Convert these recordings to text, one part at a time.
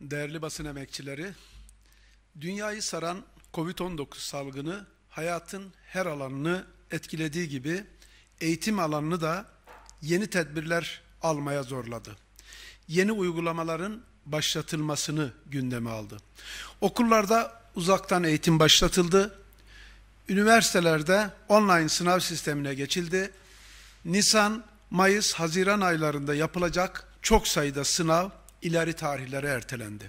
değerli basın emekçileri, dünyayı saran COVID-19 salgını hayatın her alanını etkilediği gibi eğitim alanını da yeni tedbirler almaya zorladı. Yeni uygulamaların başlatılmasını gündeme aldı. Okullarda uzaktan eğitim başlatıldı. Üniversitelerde online sınav sistemine geçildi. Nisan, Mayıs, Haziran aylarında yapılacak çok sayıda sınav ileri tarihlere ertelendi.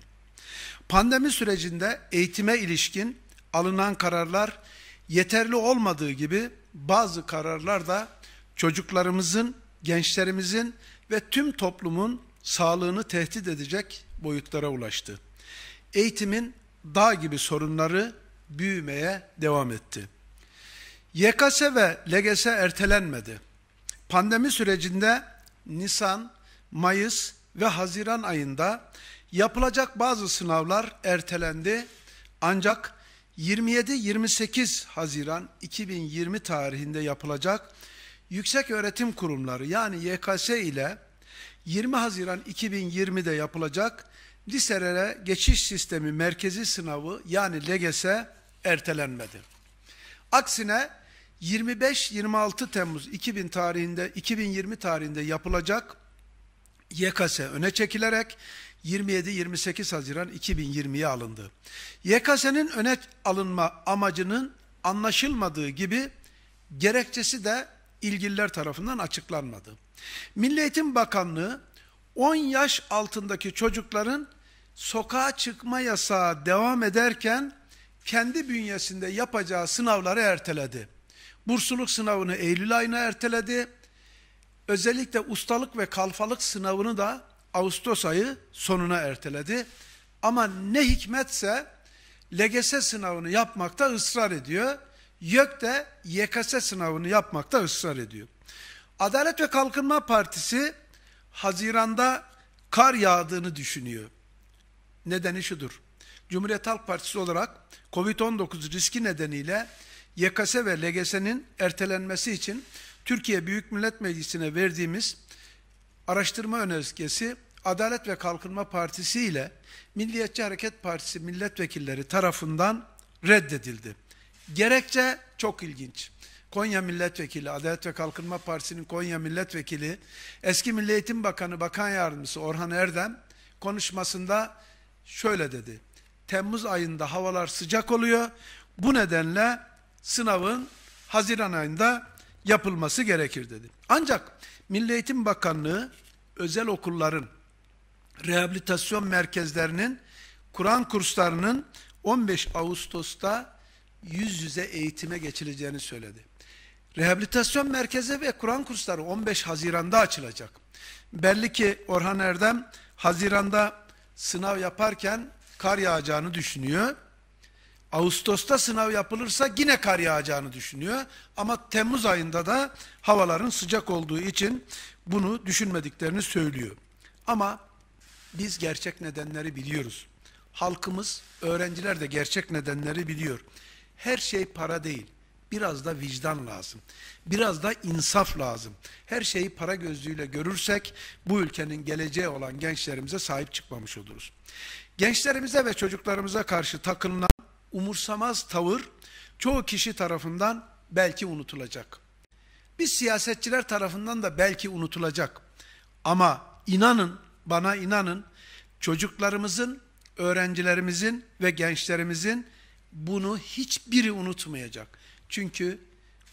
Pandemi sürecinde eğitime ilişkin alınan kararlar yeterli olmadığı gibi bazı kararlar da çocuklarımızın, gençlerimizin ve tüm toplumun sağlığını tehdit edecek boyutlara ulaştı. Eğitimin dağ gibi sorunları büyümeye devam etti. YKS ve LGS ertelenmedi. Pandemi sürecinde Nisan, Mayıs ve Haziran ayında yapılacak bazı sınavlar ertelendi. Ancak 27-28 Haziran 2020 tarihinde yapılacak Yüksek Öğretim Kurumları yani YKS ile 20 Haziran 2020'de yapılacak liselere geçiş sistemi merkezi sınavı yani LGS ertelenmedi. Aksine 25-26 Temmuz 2000 tarihinde 2020 tarihinde yapılacak YKS öne çekilerek 27-28 Haziran 2020'ye alındı. YKS'nin öne alınma amacının anlaşılmadığı gibi gerekçesi de ilgililer tarafından açıklanmadı. Milli Eğitim Bakanlığı 10 yaş altındaki çocukların sokağa çıkma yasağı devam ederken kendi bünyesinde yapacağı sınavları erteledi. Bursluluk sınavını Eylül ayına erteledi özellikle ustalık ve kalfalık sınavını da Ağustos ayı sonuna erteledi. Ama ne hikmetse LGS sınavını yapmakta ısrar ediyor. YÖK de YKS sınavını yapmakta ısrar ediyor. Adalet ve Kalkınma Partisi Haziran'da kar yağdığını düşünüyor. Nedeni şudur. Cumhuriyet Halk Partisi olarak Covid-19 riski nedeniyle YKS ve LGS'nin ertelenmesi için Türkiye Büyük Millet Meclisi'ne verdiğimiz araştırma önergesi Adalet ve Kalkınma Partisi ile Milliyetçi Hareket Partisi milletvekilleri tarafından reddedildi. Gerekçe çok ilginç. Konya Milletvekili, Adalet ve Kalkınma Partisi'nin Konya Milletvekili, eski Milli Eğitim Bakanı, Bakan Yardımcısı Orhan Erdem konuşmasında şöyle dedi. Temmuz ayında havalar sıcak oluyor. Bu nedenle sınavın Haziran ayında yapılması gerekir dedi. Ancak Milli Eğitim Bakanlığı özel okulların rehabilitasyon merkezlerinin Kur'an kurslarının 15 Ağustos'ta yüz yüze eğitime geçileceğini söyledi. Rehabilitasyon merkezi ve Kur'an kursları 15 Haziran'da açılacak. Belli ki Orhan Erdem Haziran'da sınav yaparken kar yağacağını düşünüyor. Ağustos'ta sınav yapılırsa yine kar yağacağını düşünüyor. Ama Temmuz ayında da havaların sıcak olduğu için bunu düşünmediklerini söylüyor. Ama biz gerçek nedenleri biliyoruz. Halkımız, öğrenciler de gerçek nedenleri biliyor. Her şey para değil. Biraz da vicdan lazım. Biraz da insaf lazım. Her şeyi para gözlüğüyle görürsek bu ülkenin geleceği olan gençlerimize sahip çıkmamış oluruz. Gençlerimize ve çocuklarımıza karşı takınılan umursamaz tavır çoğu kişi tarafından belki unutulacak. Biz siyasetçiler tarafından da belki unutulacak. Ama inanın, bana inanın, çocuklarımızın, öğrencilerimizin ve gençlerimizin bunu hiçbiri unutmayacak. Çünkü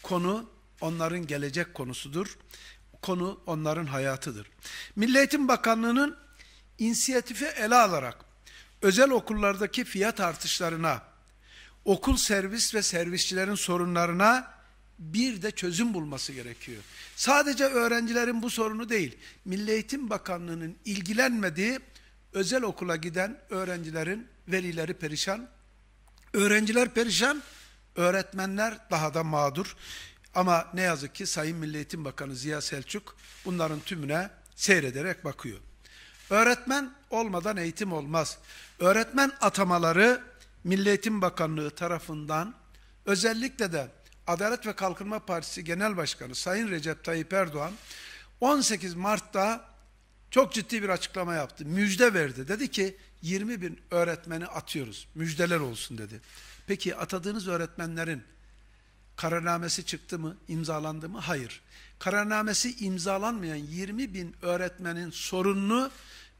konu onların gelecek konusudur. Konu onların hayatıdır. Milli Eğitim Bakanlığı'nın inisiyatifi ele alarak özel okullardaki fiyat artışlarına okul servis ve servisçilerin sorunlarına bir de çözüm bulması gerekiyor. Sadece öğrencilerin bu sorunu değil, Milli Eğitim Bakanlığı'nın ilgilenmediği özel okula giden öğrencilerin velileri perişan, öğrenciler perişan, öğretmenler daha da mağdur. Ama ne yazık ki Sayın Milli Eğitim Bakanı Ziya Selçuk bunların tümüne seyrederek bakıyor. Öğretmen olmadan eğitim olmaz. Öğretmen atamaları Milliyetin Bakanlığı tarafından özellikle de Adalet ve Kalkınma Partisi Genel Başkanı Sayın Recep Tayyip Erdoğan 18 Mart'ta çok ciddi bir açıklama yaptı. Müjde verdi. Dedi ki 20 bin öğretmeni atıyoruz. Müjdeler olsun dedi. Peki atadığınız öğretmenlerin kararnamesi çıktı mı, imzalandı mı? Hayır. Kararnamesi imzalanmayan 20 bin öğretmenin sorununu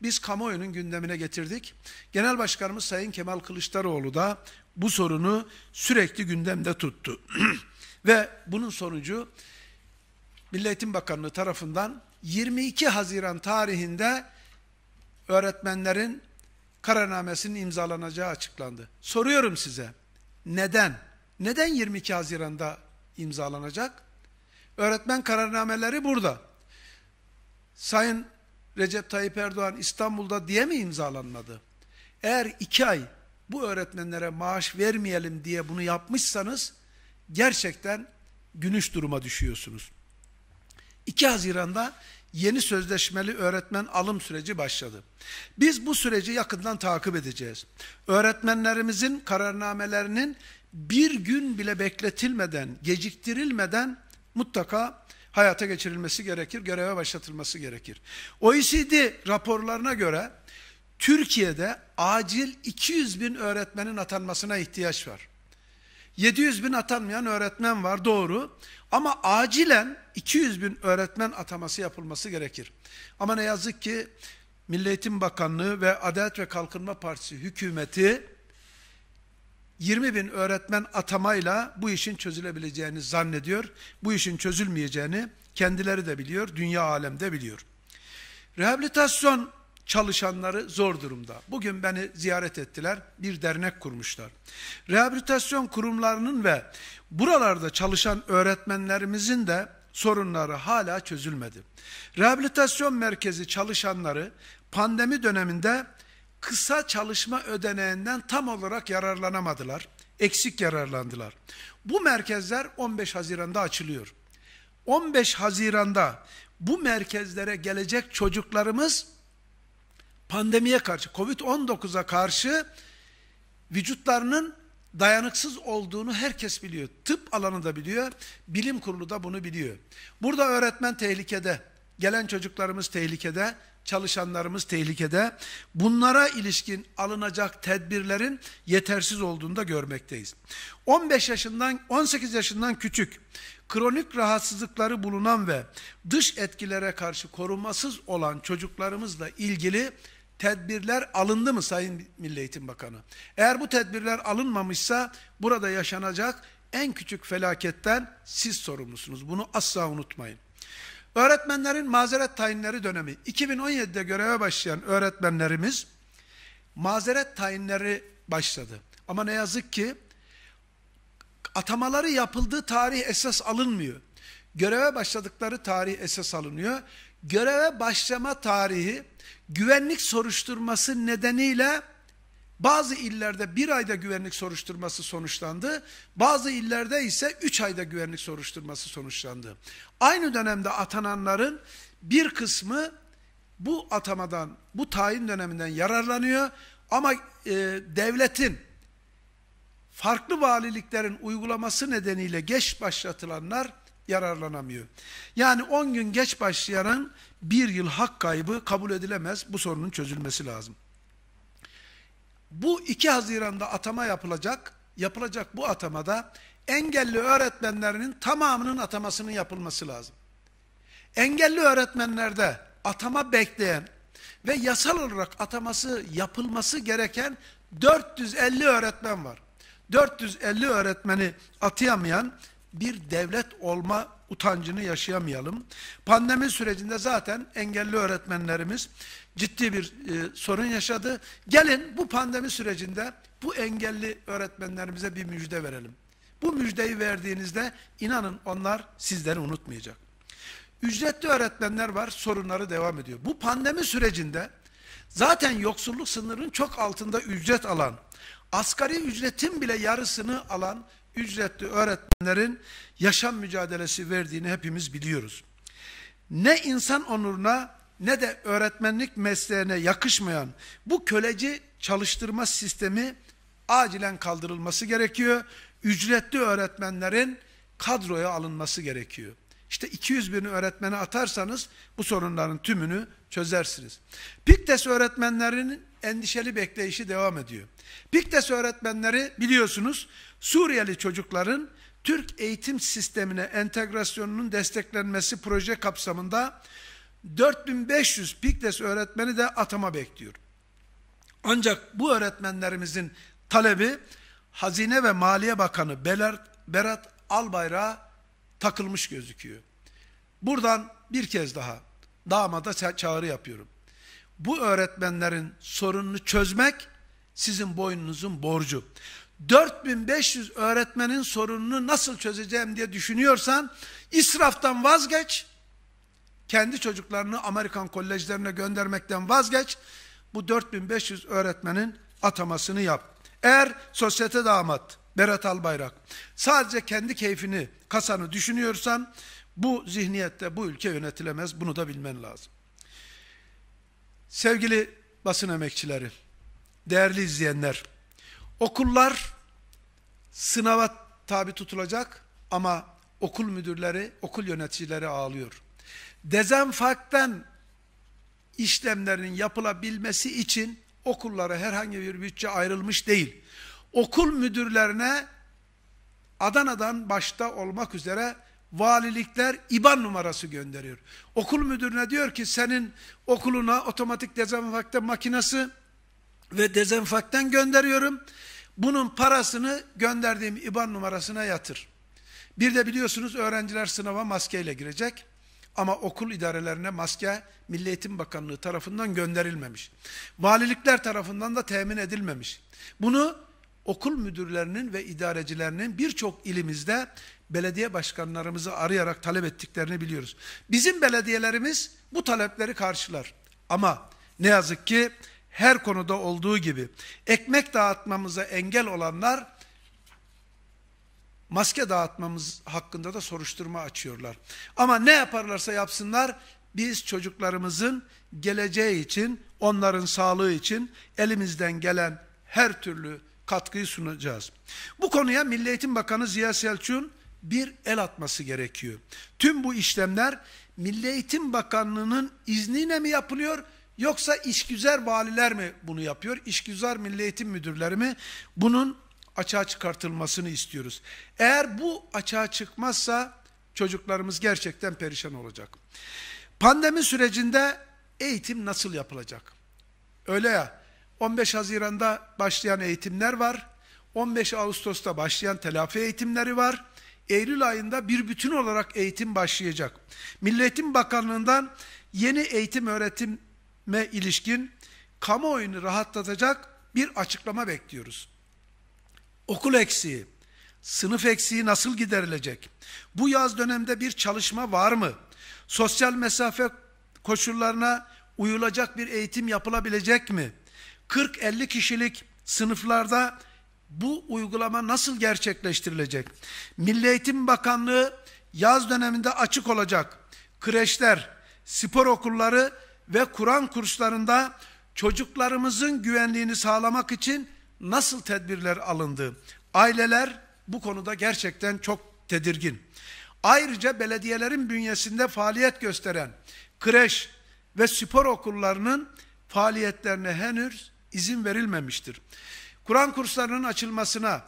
biz kamuoyunun gündemine getirdik. Genel Başkanımız Sayın Kemal Kılıçdaroğlu da bu sorunu sürekli gündemde tuttu. Ve bunun sonucu Milletin Bakanlığı tarafından 22 Haziran tarihinde öğretmenlerin kararnamesinin imzalanacağı açıklandı. Soruyorum size neden? Neden 22 Haziran'da imzalanacak? Öğretmen kararnameleri burada. Sayın Recep Tayyip Erdoğan İstanbul'da diye mi imzalanmadı? Eğer iki ay bu öğretmenlere maaş vermeyelim diye bunu yapmışsanız gerçekten günüş duruma düşüyorsunuz. 2 Haziran'da yeni sözleşmeli öğretmen alım süreci başladı. Biz bu süreci yakından takip edeceğiz. Öğretmenlerimizin kararnamelerinin bir gün bile bekletilmeden, geciktirilmeden mutlaka hayata geçirilmesi gerekir, göreve başlatılması gerekir. OECD raporlarına göre Türkiye'de acil 200 bin öğretmenin atanmasına ihtiyaç var. 700 bin atanmayan öğretmen var doğru ama acilen 200 bin öğretmen ataması yapılması gerekir. Ama ne yazık ki Milli Eğitim Bakanlığı ve Adalet ve Kalkınma Partisi hükümeti 20 bin öğretmen atamayla bu işin çözülebileceğini zannediyor. Bu işin çözülmeyeceğini kendileri de biliyor, dünya alemde biliyor. Rehabilitasyon çalışanları zor durumda. Bugün beni ziyaret ettiler, bir dernek kurmuşlar. Rehabilitasyon kurumlarının ve buralarda çalışan öğretmenlerimizin de sorunları hala çözülmedi. Rehabilitasyon merkezi çalışanları pandemi döneminde kısa çalışma ödeneğinden tam olarak yararlanamadılar. Eksik yararlandılar. Bu merkezler 15 Haziran'da açılıyor. 15 Haziran'da bu merkezlere gelecek çocuklarımız pandemiye karşı, Covid-19'a karşı vücutlarının dayanıksız olduğunu herkes biliyor. Tıp alanı da biliyor, bilim kurulu da bunu biliyor. Burada öğretmen tehlikede, gelen çocuklarımız tehlikede, çalışanlarımız tehlikede. Bunlara ilişkin alınacak tedbirlerin yetersiz olduğunu da görmekteyiz. 15 yaşından 18 yaşından küçük kronik rahatsızlıkları bulunan ve dış etkilere karşı korumasız olan çocuklarımızla ilgili tedbirler alındı mı Sayın Milli Eğitim Bakanı? Eğer bu tedbirler alınmamışsa burada yaşanacak en küçük felaketten siz sorumlusunuz. Bunu asla unutmayın. Öğretmenlerin mazeret tayinleri dönemi. 2017'de göreve başlayan öğretmenlerimiz mazeret tayinleri başladı. Ama ne yazık ki atamaları yapıldığı tarih esas alınmıyor. Göreve başladıkları tarih esas alınıyor. Göreve başlama tarihi güvenlik soruşturması nedeniyle bazı illerde bir ayda güvenlik soruşturması sonuçlandı. Bazı illerde ise üç ayda güvenlik soruşturması sonuçlandı. Aynı dönemde atananların bir kısmı bu atamadan, bu tayin döneminden yararlanıyor. Ama e, devletin farklı valiliklerin uygulaması nedeniyle geç başlatılanlar yararlanamıyor. Yani 10 gün geç başlayanın bir yıl hak kaybı kabul edilemez. Bu sorunun çözülmesi lazım. Bu 2 Haziran'da atama yapılacak. Yapılacak bu atamada engelli öğretmenlerinin tamamının atamasının yapılması lazım. Engelli öğretmenlerde atama bekleyen ve yasal olarak ataması yapılması gereken 450 öğretmen var. 450 öğretmeni atayamayan bir devlet olma utancını yaşayamayalım. Pandemi sürecinde zaten engelli öğretmenlerimiz ciddi bir e, sorun yaşadı. Gelin bu pandemi sürecinde bu engelli öğretmenlerimize bir müjde verelim. Bu müjdeyi verdiğinizde inanın onlar sizleri unutmayacak. Ücretli öğretmenler var, sorunları devam ediyor. Bu pandemi sürecinde zaten yoksulluk sınırının çok altında ücret alan, asgari ücretin bile yarısını alan ücretli öğretmenlerin yaşam mücadelesi verdiğini hepimiz biliyoruz. Ne insan onuruna ne de öğretmenlik mesleğine yakışmayan bu köleci çalıştırma sistemi acilen kaldırılması gerekiyor. Ücretli öğretmenlerin kadroya alınması gerekiyor. İşte 200 bin öğretmeni atarsanız bu sorunların tümünü çözersiniz. Piktes öğretmenlerinin endişeli bekleyişi devam ediyor. Piktes öğretmenleri biliyorsunuz Suriyeli çocukların Türk eğitim sistemine entegrasyonunun desteklenmesi proje kapsamında 4500 Pikles öğretmeni de atama bekliyor. Ancak bu öğretmenlerimizin talebi Hazine ve Maliye Bakanı Berat, Berat Albayrak'a takılmış gözüküyor. Buradan bir kez daha damada çağrı yapıyorum. Bu öğretmenlerin sorununu çözmek sizin boynunuzun borcu. 4500 öğretmenin sorununu nasıl çözeceğim diye düşünüyorsan israftan vazgeç, kendi çocuklarını Amerikan kolejlerine göndermekten vazgeç. Bu 4500 öğretmenin atamasını yap. Eğer sosyete damat Berat Albayrak sadece kendi keyfini, kasanı düşünüyorsan bu zihniyette bu ülke yönetilemez. Bunu da bilmen lazım. Sevgili basın emekçileri, değerli izleyenler, okullar sınava tabi tutulacak ama okul müdürleri, okul yöneticileri ağlıyor. Dezenfaktan işlemlerinin yapılabilmesi için okullara herhangi bir bütçe ayrılmış değil. Okul müdürlerine Adana'dan başta olmak üzere valilikler IBAN numarası gönderiyor. Okul müdürüne diyor ki senin okuluna otomatik dezenfaktan makinesi ve dezenfaktan gönderiyorum. Bunun parasını gönderdiğim IBAN numarasına yatır. Bir de biliyorsunuz öğrenciler sınava maskeyle girecek. Ama okul idarelerine maske Milli Eğitim Bakanlığı tarafından gönderilmemiş. Valilikler tarafından da temin edilmemiş. Bunu okul müdürlerinin ve idarecilerinin birçok ilimizde belediye başkanlarımızı arayarak talep ettiklerini biliyoruz. Bizim belediyelerimiz bu talepleri karşılar. Ama ne yazık ki her konuda olduğu gibi ekmek dağıtmamıza engel olanlar maske dağıtmamız hakkında da soruşturma açıyorlar. Ama ne yaparlarsa yapsınlar biz çocuklarımızın geleceği için, onların sağlığı için elimizden gelen her türlü katkıyı sunacağız. Bu konuya Milli Eğitim Bakanı Ziya Selçuk'un bir el atması gerekiyor. Tüm bu işlemler Milli Eğitim Bakanlığı'nın izniyle mi yapılıyor yoksa işgüzar valiler mi bunu yapıyor? İşgüzar Milli Eğitim Müdürleri mi? Bunun açığa çıkartılmasını istiyoruz. Eğer bu açığa çıkmazsa çocuklarımız gerçekten perişan olacak. Pandemi sürecinde eğitim nasıl yapılacak? Öyle ya 15 Haziran'da başlayan eğitimler var. 15 Ağustos'ta başlayan telafi eğitimleri var. Eylül ayında bir bütün olarak eğitim başlayacak. Milletin Bakanlığı'ndan yeni eğitim öğretime ilişkin kamuoyunu rahatlatacak bir açıklama bekliyoruz okul eksiği, sınıf eksiği nasıl giderilecek? Bu yaz dönemde bir çalışma var mı? Sosyal mesafe koşullarına uyulacak bir eğitim yapılabilecek mi? 40-50 kişilik sınıflarda bu uygulama nasıl gerçekleştirilecek? Milli Eğitim Bakanlığı yaz döneminde açık olacak. Kreşler, spor okulları ve Kur'an kurslarında çocuklarımızın güvenliğini sağlamak için nasıl tedbirler alındı? Aileler bu konuda gerçekten çok tedirgin. Ayrıca belediyelerin bünyesinde faaliyet gösteren kreş ve spor okullarının faaliyetlerine henüz izin verilmemiştir. Kur'an kurslarının açılmasına,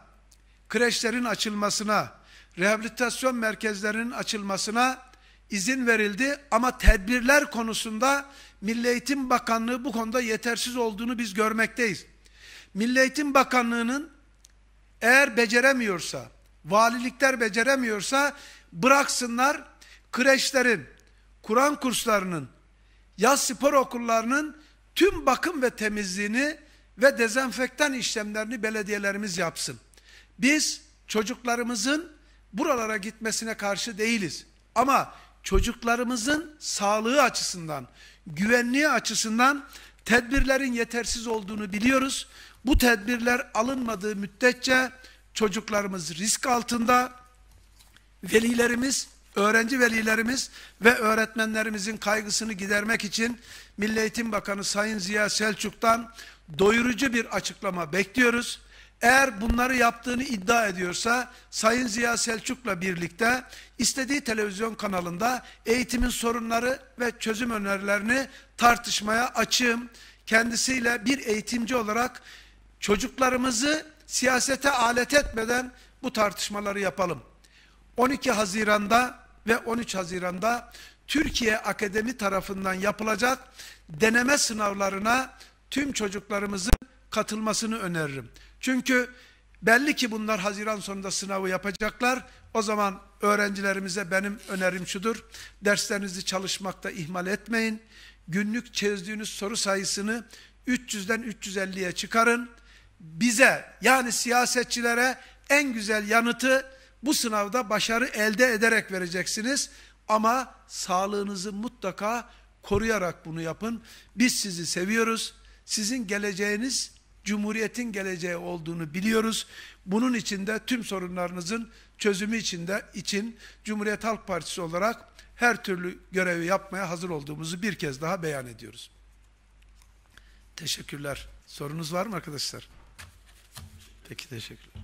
kreşlerin açılmasına, rehabilitasyon merkezlerinin açılmasına izin verildi ama tedbirler konusunda Milli Eğitim Bakanlığı bu konuda yetersiz olduğunu biz görmekteyiz. Milli Eğitim Bakanlığı'nın eğer beceremiyorsa, valilikler beceremiyorsa bıraksınlar kreşlerin, Kur'an kurslarının, yaz spor okullarının tüm bakım ve temizliğini ve dezenfektan işlemlerini belediyelerimiz yapsın. Biz çocuklarımızın buralara gitmesine karşı değiliz. Ama çocuklarımızın sağlığı açısından, güvenliği açısından tedbirlerin yetersiz olduğunu biliyoruz. Bu tedbirler alınmadığı müddetçe çocuklarımız risk altında, velilerimiz, öğrenci velilerimiz ve öğretmenlerimizin kaygısını gidermek için Milli Eğitim Bakanı Sayın Ziya Selçuk'tan doyurucu bir açıklama bekliyoruz. Eğer bunları yaptığını iddia ediyorsa Sayın Ziya Selçuk'la birlikte istediği televizyon kanalında eğitimin sorunları ve çözüm önerilerini tartışmaya açığım. Kendisiyle bir eğitimci olarak Çocuklarımızı siyasete alet etmeden bu tartışmaları yapalım. 12 Haziran'da ve 13 Haziran'da Türkiye Akademi tarafından yapılacak deneme sınavlarına tüm çocuklarımızın katılmasını öneririm. Çünkü belli ki bunlar Haziran sonunda sınavı yapacaklar. O zaman öğrencilerimize benim önerim şudur. Derslerinizi çalışmakta ihmal etmeyin. Günlük çözdüğünüz soru sayısını 300'den 350'ye çıkarın bize yani siyasetçilere en güzel yanıtı bu sınavda başarı elde ederek vereceksiniz. Ama sağlığınızı mutlaka koruyarak bunu yapın. Biz sizi seviyoruz. Sizin geleceğiniz Cumhuriyetin geleceği olduğunu biliyoruz. Bunun için de tüm sorunlarınızın çözümü için de için Cumhuriyet Halk Partisi olarak her türlü görevi yapmaya hazır olduğumuzu bir kez daha beyan ediyoruz. Teşekkürler. Sorunuz var mı arkadaşlar? Peki teşekkürler.